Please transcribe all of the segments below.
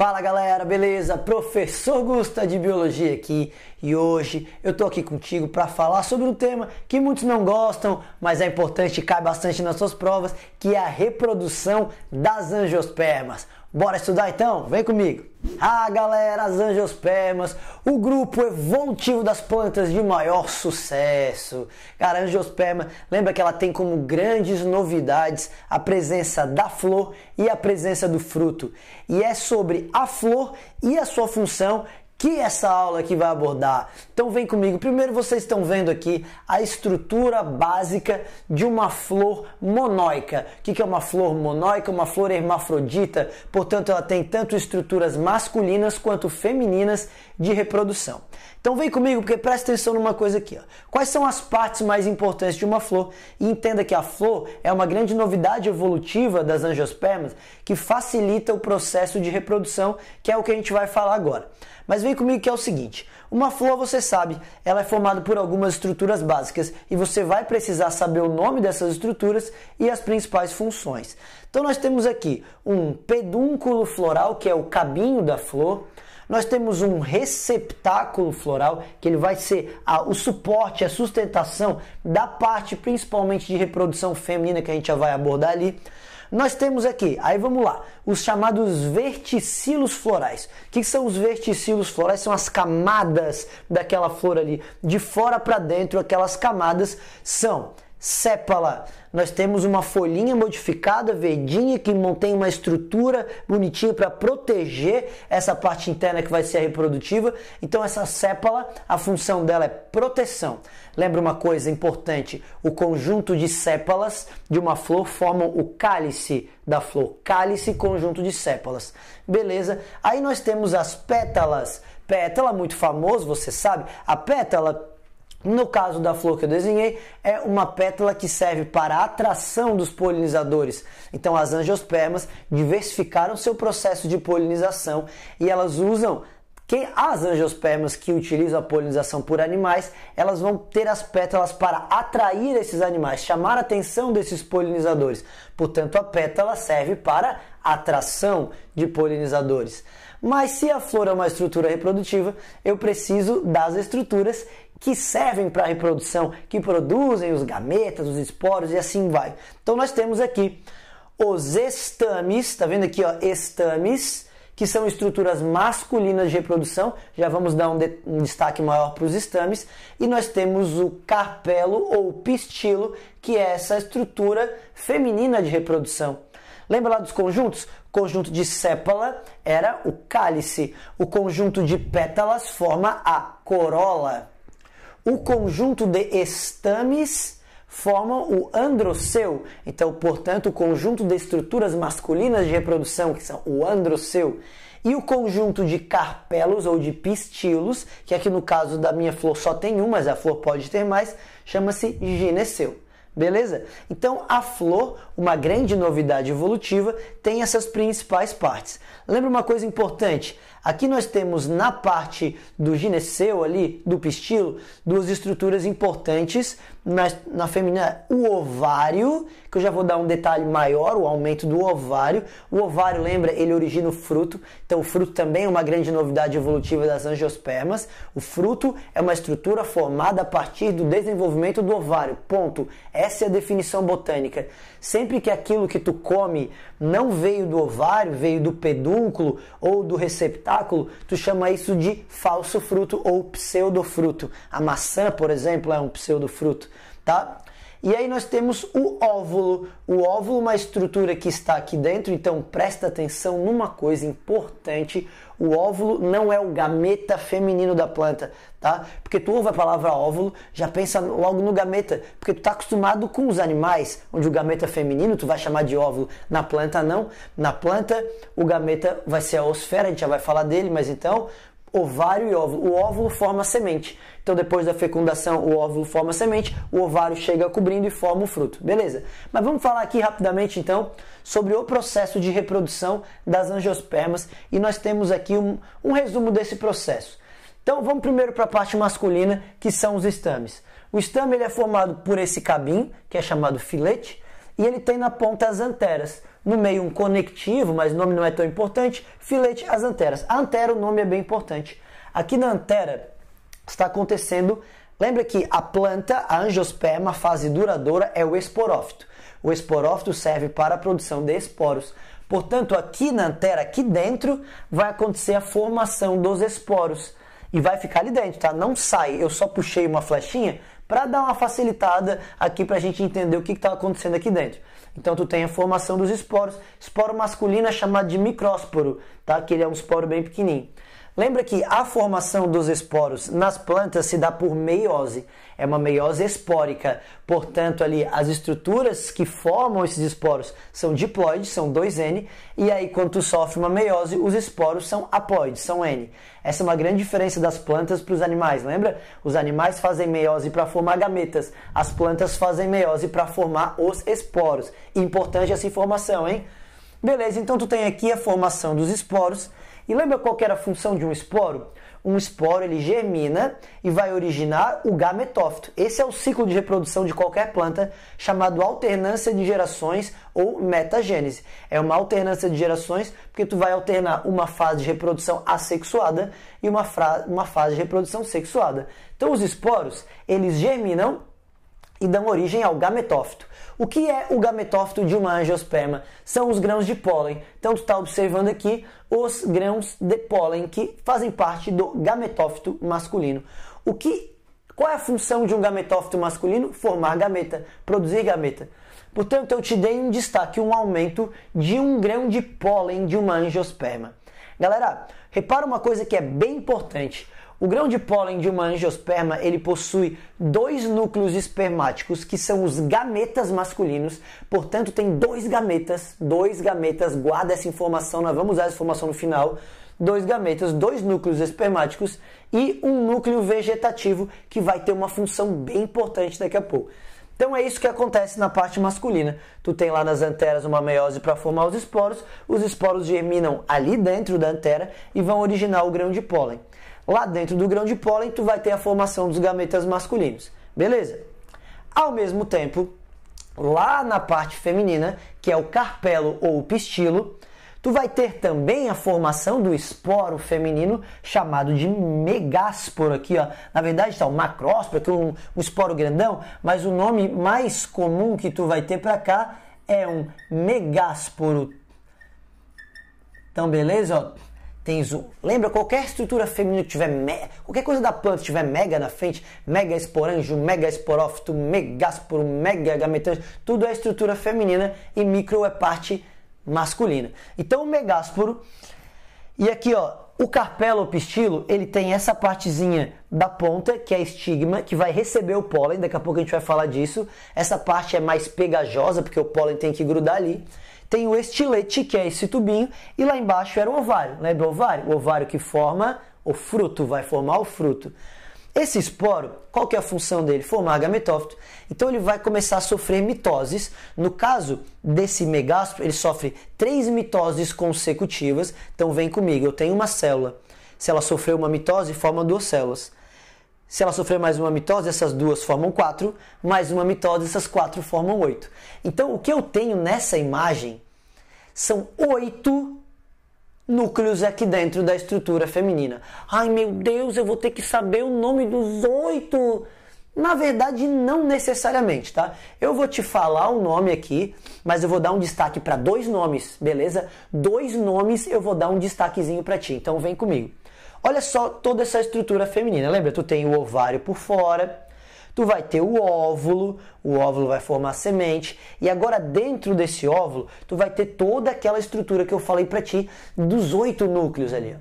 Fala galera, beleza? Professor Gusta de Biologia aqui e hoje eu tô aqui contigo para falar sobre um tema que muitos não gostam, mas é importante e cai bastante nas suas provas, que é a reprodução das angiospermas. Bora estudar então? Vem comigo! Ah, galera, as angiospermas, o grupo evolutivo das plantas de maior sucesso. Cara, a angiosperma, lembra que ela tem como grandes novidades a presença da flor e a presença do fruto. E é sobre a flor e a sua função que é essa aula aqui vai abordar. Então vem comigo. Primeiro vocês estão vendo aqui a estrutura básica de uma flor monóica. O que é uma flor monóica? Uma flor hermafrodita. Portanto, ela tem tanto estruturas masculinas quanto femininas de reprodução. Então vem comigo porque presta atenção numa coisa aqui. Ó. Quais são as partes mais importantes de uma flor? E entenda que a flor é uma grande novidade evolutiva das angiospermas que facilita o processo de reprodução, que é o que a gente vai falar agora. Mas vem comigo que é o seguinte: uma flor, você sabe, ela é formada por algumas estruturas básicas e você vai precisar saber o nome dessas estruturas e as principais funções. Então nós temos aqui um pedúnculo floral, que é o cabinho da flor nós temos um receptáculo floral que ele vai ser a, o suporte, a sustentação da parte principalmente de reprodução feminina que a gente já vai abordar ali. Nós temos aqui, aí vamos lá, os chamados verticilos florais. O que são os verticilos florais? São as camadas daquela flor ali, de fora para dentro, aquelas camadas são sépala. Nós temos uma folhinha modificada, verdinha, que mantém uma estrutura bonitinha para proteger essa parte interna que vai ser a reprodutiva. Então essa sépala, a função dela é proteção. Lembra uma coisa importante, o conjunto de sépalas de uma flor formam o cálice da flor. Cálice, conjunto de sépalas. Beleza? Aí nós temos as pétalas. Pétala, muito famoso, você sabe. A pétala no caso da flor que eu desenhei, é uma pétala que serve para a atração dos polinizadores. Então, as angiospermas diversificaram seu processo de polinização e elas usam as angiospermas que utilizam a polinização por animais, elas vão ter as pétalas para atrair esses animais, chamar a atenção desses polinizadores. Portanto, a pétala serve para atração de polinizadores. Mas se a flor é uma estrutura reprodutiva, eu preciso das estruturas que servem para a reprodução, que produzem os gametas, os esporos e assim vai. Então nós temos aqui os estames, tá vendo aqui, ó, estames, que são estruturas masculinas de reprodução. Já vamos dar um, de, um destaque maior para os estames. E nós temos o carpelo ou pistilo, que é essa estrutura feminina de reprodução. Lembra lá dos conjuntos? O conjunto de sépala era o cálice. O conjunto de pétalas forma a corola. O conjunto de estames forma o androceu. Então, portanto, o conjunto de estruturas masculinas de reprodução, que são o androceu, e o conjunto de carpelos ou de pistilos, que aqui no caso da minha flor só tem um, mas a flor pode ter mais, chama-se gineceu. Beleza? Então, a flor uma grande novidade evolutiva, tem essas principais partes. Lembra uma coisa importante? Aqui nós temos na parte do gineceu ali, do pistilo, duas estruturas importantes. Na, na feminina, o ovário, que eu já vou dar um detalhe maior, o aumento do ovário. O ovário, lembra, ele origina o fruto. Então o fruto também é uma grande novidade evolutiva das angiospermas. O fruto é uma estrutura formada a partir do desenvolvimento do ovário. Ponto. Essa é a definição botânica. Sempre Sempre que aquilo que tu come não veio do ovário, veio do pedúnculo ou do receptáculo, tu chama isso de falso fruto ou pseudofruto. A maçã, por exemplo, é um pseudofruto, tá? E aí nós temos o óvulo. O óvulo uma estrutura que está aqui dentro, então presta atenção numa coisa importante. O óvulo não é o gameta feminino da planta, tá? Porque tu ouve a palavra óvulo, já pensa logo no gameta, porque tu tá acostumado com os animais, onde o gameta feminino tu vai chamar de óvulo. Na planta não. Na planta o gameta vai ser a osfera, a gente já vai falar dele, mas então ovário e óvulo. O óvulo forma semente. Então, depois da fecundação, o óvulo forma a semente, o ovário chega cobrindo e forma o fruto. Beleza? Mas vamos falar aqui rapidamente então sobre o processo de reprodução das angiospermas e nós temos aqui um, um resumo desse processo. Então, vamos primeiro para a parte masculina, que são os estames. O estame ele é formado por esse cabinho, que é chamado filete, e ele tem na ponta as anteras. No meio um conectivo, mas o nome não é tão importante, filete, as anteras. A antera, o nome é bem importante. Aqui na antera, está acontecendo. Lembra que a planta, a angiosperma, a fase duradoura é o esporófito. O esporófito serve para a produção de esporos. Portanto, aqui na antera, aqui dentro, vai acontecer a formação dos esporos e vai ficar ali dentro, tá? Não sai. Eu só puxei uma flechinha para dar uma facilitada aqui para a gente entender o que está acontecendo aqui dentro. Então tu tem a formação dos esporos. Esporo masculino é chamado de micrósporo, tá? Que ele é um esporo bem pequenininho. Lembra que a formação dos esporos nas plantas se dá por meiose. É uma meiose espórica. Portanto, ali as estruturas que formam esses esporos são diploides, são 2N, e aí quando tu sofre uma meiose, os esporos são haploides, são N. Essa é uma grande diferença das plantas para os animais, lembra? Os animais fazem meiose para formar gametas, as plantas fazem meiose para formar os esporos. Importante essa informação, hein? Beleza, então tu tem aqui a formação dos esporos e lembra qual era a função de um esporo? Um esporo ele germina e vai originar o gametófito. Esse é o ciclo de reprodução de qualquer planta, chamado alternância de gerações ou metagênese. É uma alternância de gerações porque tu vai alternar uma fase de reprodução assexuada e uma, uma fase de reprodução sexuada. Então os esporos, eles germinam e dão origem ao gametófito. O que é o gametófito de uma angiosperma? São os grãos de pólen. Então, tu está observando aqui os grãos de pólen que fazem parte do gametófito masculino. O que, qual é a função de um gametófito masculino? Formar gameta, produzir gameta. Portanto, eu te dei um destaque, um aumento de um grão de pólen de uma angiosperma. Galera, repara uma coisa que é bem importante. O grão de pólen de uma angiosperma, ele possui dois núcleos espermáticos que são os gametas masculinos. Portanto, tem dois gametas, dois gametas, guarda essa informação, nós vamos usar essa informação no final. Dois gametas, dois núcleos espermáticos e um núcleo vegetativo que vai ter uma função bem importante daqui a pouco. Então é isso que acontece na parte masculina. Tu tem lá nas anteras uma meiose para formar os esporos, os esporos germinam ali dentro da antera e vão originar o grão de pólen. Lá dentro do grão de pólen, tu vai ter a formação dos gametas masculinos. Beleza? Ao mesmo tempo, lá na parte feminina, que é o carpelo ou o pistilo, Tu vai ter também a formação do esporo feminino chamado de megásporo aqui, ó. Na verdade, tá o macrósporo, que é um, um esporo grandão, mas o nome mais comum que tu vai ter para cá é um megásporo. Então, beleza? Ó, tens o... Lembra, qualquer estrutura feminina que tiver... Me... Qualquer coisa da planta que tiver mega na frente, mega esporanjo, mega esporófito, megásporo, mega gametante, tudo é estrutura feminina e micro é parte feminina masculina. Então o megásporo e aqui, ó, o carpelo pistilo, ele tem essa partezinha da ponta, que é a estigma, que vai receber o pólen, daqui a pouco a gente vai falar disso. Essa parte é mais pegajosa, porque o pólen tem que grudar ali. Tem o estilete, que é esse tubinho, e lá embaixo era o ovário, lembra né? o ovário? O ovário que forma o fruto, vai formar o fruto. Esse esporo, qual que é a função dele? Formar gametófito. Então ele vai começar a sofrer mitoses. No caso desse megastro, ele sofre três mitoses consecutivas. Então vem comigo, eu tenho uma célula. Se ela sofreu uma mitose, forma duas células. Se ela sofrer mais uma mitose, essas duas formam quatro, mais uma mitose, essas quatro formam oito. Então o que eu tenho nessa imagem são oito núcleos aqui dentro da estrutura feminina. Ai meu Deus, eu vou ter que saber o nome dos oito. Na verdade, não necessariamente, tá? Eu vou te falar o um nome aqui, mas eu vou dar um destaque para dois nomes, beleza? Dois nomes eu vou dar um destaquezinho para ti. Então vem comigo. Olha só toda essa estrutura feminina. Lembra, tu tem o ovário por fora, tu vai ter o óvulo, o óvulo vai formar semente, e agora dentro desse óvulo, tu vai ter toda aquela estrutura que eu falei para ti dos oito núcleos ali.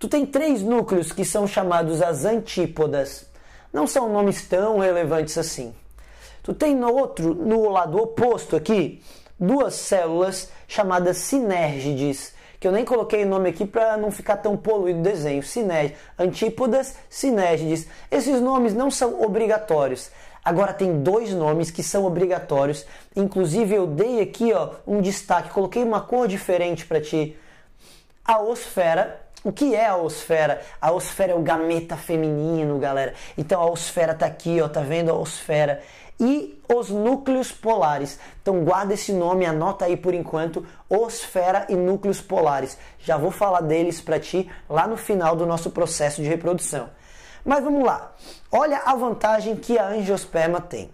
Tu tem três núcleos que são chamados as antípodas. Não são nomes tão relevantes assim. Tu tem no outro, no lado oposto aqui, duas células chamadas sinérgides que eu nem coloquei o nome aqui para não ficar tão poluído o desenho. Sinéd, Antípodas, Sinégides. Esses nomes não são obrigatórios. Agora tem dois nomes que são obrigatórios. Inclusive eu dei aqui ó, um destaque, coloquei uma cor diferente para ti. A osfera o que é a osfera? A osfera é o gameta feminino, galera. Então a osfera tá aqui, ó, tá vendo a osfera? e os núcleos polares. Então guarda esse nome, anota aí por enquanto, osfera e núcleos polares. Já vou falar deles para ti lá no final do nosso processo de reprodução. Mas vamos lá. Olha a vantagem que a angiosperma tem.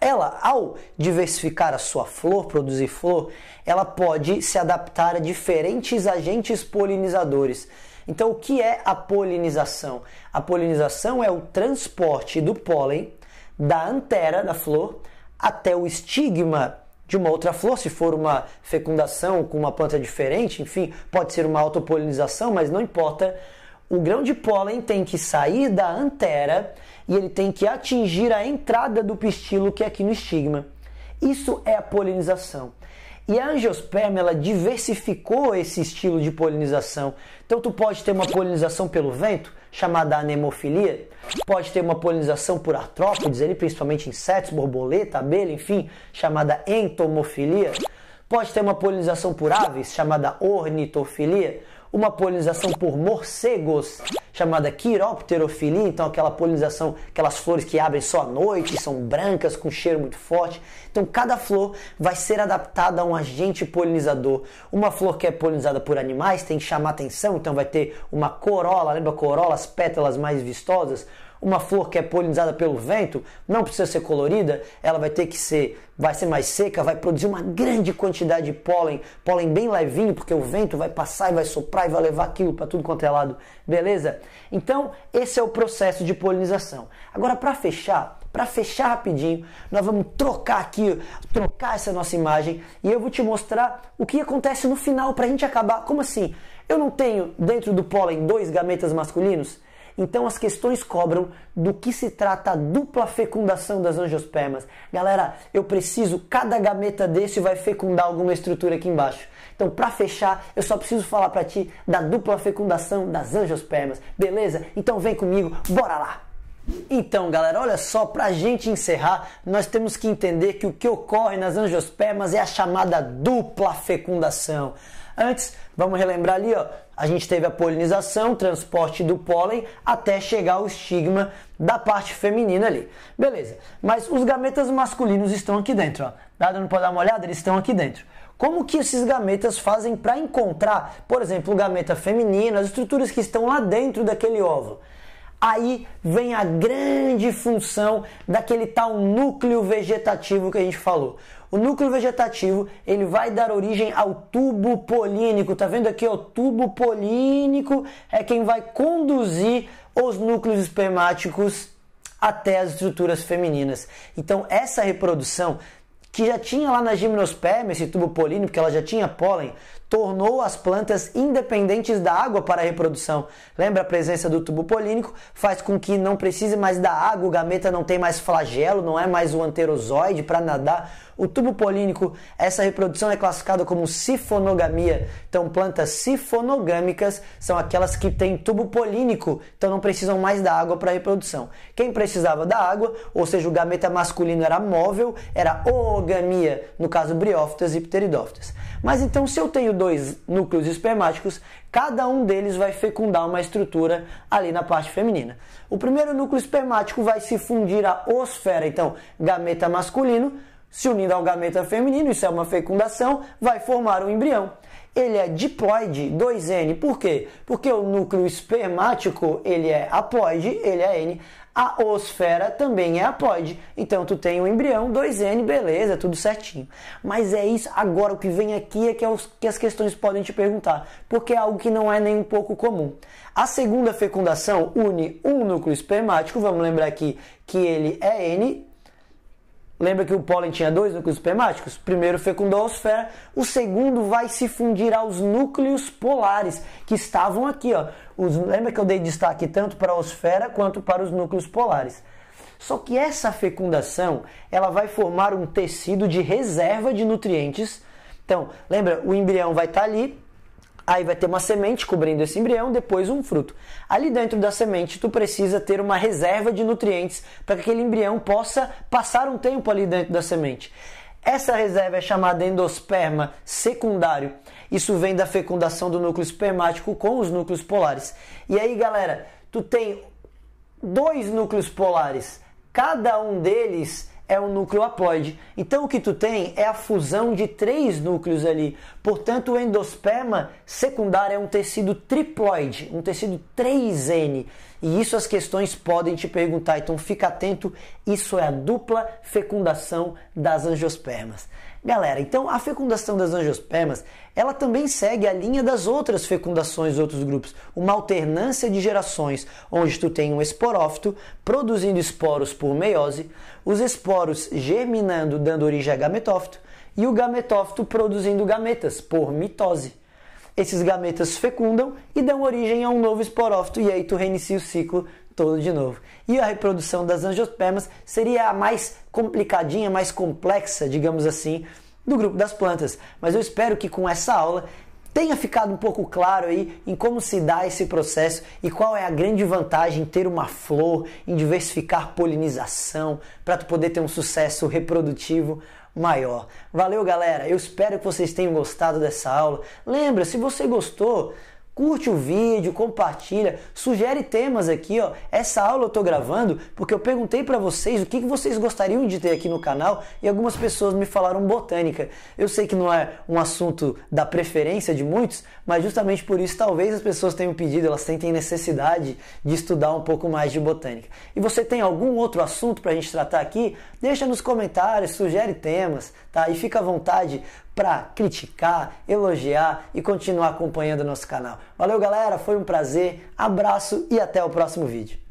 Ela, ao diversificar a sua flor, produzir flor, ela pode se adaptar a diferentes agentes polinizadores. Então, o que é a polinização? A polinização é o transporte do pólen da antera da flor até o estigma de uma outra flor, se for uma fecundação com uma planta diferente, enfim, pode ser uma autopolinização, mas não importa. O grão de pólen tem que sair da antera e ele tem que atingir a entrada do pistilo que é aqui no estigma. Isso é a polinização. E a angiosperma ela diversificou esse estilo de polinização. Então tu pode ter uma polinização pelo vento, chamada anemofilia, pode ter uma polinização por artrópodes, ali, principalmente insetos, borboleta, abelha, enfim, chamada entomofilia. Pode ter uma polinização por aves, chamada ornitofilia, uma polinização por morcegos chamada quiropterofilia, então aquela polinização, aquelas flores que abrem só à noite, são brancas com cheiro muito forte. Então cada flor vai ser adaptada a um agente polinizador. Uma flor que é polinizada por animais tem que chamar atenção, então vai ter uma corola, lembra corola, as pétalas mais vistosas, uma flor que é polinizada pelo vento não precisa ser colorida, ela vai ter que ser, vai ser mais seca, vai produzir uma grande quantidade de pólen, pólen bem levinho, porque o vento vai passar e vai soprar e vai levar aquilo para tudo quanto é lado, beleza? Então, esse é o processo de polinização. Agora, para fechar, para fechar rapidinho, nós vamos trocar aqui, trocar essa nossa imagem e eu vou te mostrar o que acontece no final para a gente acabar. Como assim? Eu não tenho dentro do pólen dois gametas masculinos? Então as questões cobram do que se trata a dupla fecundação das angiospermas. Galera, eu preciso, cada gameta desse vai fecundar alguma estrutura aqui embaixo. Então, para fechar, eu só preciso falar para ti da dupla fecundação das angiospermas. Beleza? Então vem comigo, bora lá. Então, galera, olha só, para a gente encerrar, nós temos que entender que o que ocorre nas angiospermas é a chamada dupla fecundação. Antes, vamos relembrar ali, ó, a gente teve a polinização, transporte do pólen até chegar ao estigma da parte feminina ali. Beleza, mas os gametas masculinos estão aqui dentro, ó. Tá não pode dar uma olhada? Eles estão aqui dentro. Como que esses gametas fazem para encontrar, por exemplo, o gameta feminino, as estruturas que estão lá dentro daquele óvulo? Aí vem a grande função daquele tal núcleo vegetativo que a gente falou. O núcleo vegetativo, ele vai dar origem ao tubo polínico. Tá vendo aqui, o tubo polínico é quem vai conduzir os núcleos espermáticos até as estruturas femininas. Então, essa reprodução que já tinha lá na gimnosperma esse tubo polínico, porque ela já tinha pólen, tornou as plantas independentes da água para a reprodução. Lembra a presença do tubo polínico faz com que não precise mais da água, o gameta não tem mais flagelo, não é mais o anterozoide para nadar. O tubo polínico, essa reprodução é classificada como sifonogamia. Então, plantas sifonogâmicas são aquelas que têm tubo polínico, então não precisam mais da água para reprodução. Quem precisava da água, ou seja, o gameta masculino era móvel, era oogamia, no caso briófitas e pteridófitas. Mas então, se eu tenho dois núcleos espermáticos, cada um deles vai fecundar uma estrutura ali na parte feminina. O primeiro núcleo espermático vai se fundir à osfera, então gameta masculino se unindo ao gameta feminino, isso é uma fecundação, vai formar um embrião. Ele é diploide, 2N. Por quê? Porque o núcleo espermático, ele é haploide, ele é N. A osfera também é haploide. Então tu tem um embrião, 2N, beleza, tudo certinho. Mas é isso. Agora o que vem aqui é que, é os, que as questões podem te perguntar, porque é algo que não é nem um pouco comum. A segunda fecundação une um núcleo espermático, vamos lembrar aqui que ele é N Lembra que o pólen tinha dois núcleos permáticos? O primeiro fecundou a osfera, o segundo vai se fundir aos núcleos polares que estavam aqui. Ó. Os, lembra que eu dei destaque tanto para a osfera quanto para os núcleos polares. Só que essa fecundação ela vai formar um tecido de reserva de nutrientes. Então, lembra, o embrião vai estar tá ali, Aí vai ter uma semente cobrindo esse embrião, depois um fruto. Ali dentro da semente, tu precisa ter uma reserva de nutrientes para que aquele embrião possa passar um tempo ali dentro da semente. Essa reserva é chamada endosperma secundário. Isso vem da fecundação do núcleo espermático com os núcleos polares. E aí, galera, tu tem dois núcleos polares. Cada um deles é o núcleo haploide. Então o que tu tem é a fusão de três núcleos ali. Portanto, o endosperma secundário é um tecido triploide, um tecido 3N. E isso as questões podem te perguntar, então fica atento, isso é a dupla fecundação das angiospermas. Galera, então a fecundação das angiospermas, ela também segue a linha das outras fecundações dos outros grupos, uma alternância de gerações, onde tu tem um esporófito produzindo esporos por meiose, os esporos germinando, dando origem a gametófito, e o gametófito produzindo gametas por mitose. Esses gametas fecundam e dão origem a um novo esporófito e aí tu reinicia o ciclo todo de novo. E a reprodução das angiospermas seria a mais complicadinha, mais complexa, digamos assim, do grupo das plantas. Mas eu espero que com essa aula tenha ficado um pouco claro aí em como se dá esse processo e qual é a grande vantagem em ter uma flor, em diversificar polinização, para tu poder ter um sucesso reprodutivo maior. Valeu, galera! Eu espero que vocês tenham gostado dessa aula. Lembra, se você gostou, Curte o vídeo, compartilha, sugere temas aqui, ó. Essa aula eu tô gravando porque eu perguntei para vocês o que, que vocês gostariam de ter aqui no canal e algumas pessoas me falaram botânica. Eu sei que não é um assunto da preferência de muitos, mas justamente por isso talvez as pessoas tenham pedido, elas sentem necessidade de estudar um pouco mais de botânica. E você tem algum outro assunto pra gente tratar aqui? Deixa nos comentários, sugere temas, tá? E fica à vontade para criticar, elogiar e continuar acompanhando o nosso canal. Valeu, galera, foi um prazer, abraço e até o próximo vídeo.